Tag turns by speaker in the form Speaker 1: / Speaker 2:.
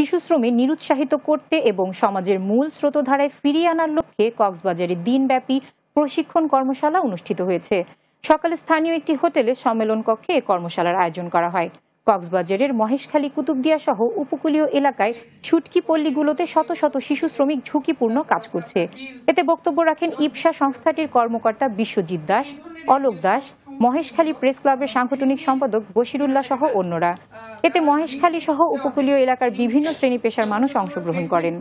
Speaker 1: শিশু শ্রমে নিরুৎসাহিত করতে এবং সমাজের মূল স্রোতধারায় ফিরিয়ে আনার লক্ষ্যে কক্সবাজারে দিনব্যাপী প্রশিক্ষণ কর্মশালা অনুষ্ঠিত হয়েছে সকালে স্থানীয় একটি হোটেলে সম্মেলন কক্ষে এ কর্মশালার আয়োজন করা হয় কক্সবাজারের মহেশখালী কুতুবদিয়া সহ উপকূলীয় এলাকায় ছুটকি পল্লীগুলোতে শত শত শিশু শ্রমিক ঝুঁকিপূর্ণ কাজ করছে এতে বক্তব্য রাখেন ইপসা সংস্থাটির কর্মকর্তা বিশ্বজিৎ দাস অলোক দাস মহেশখালী প্রেস ক্লাবের সাংগঠনিক সম্পাদক বশিরুল্লাহ সহ অন্যরা এতে মহেশখালী সহ উপকূলীয় এলাকার বিভিন্ন শ্রেণী পেশার মানুষ অংশগ্রহণ করেন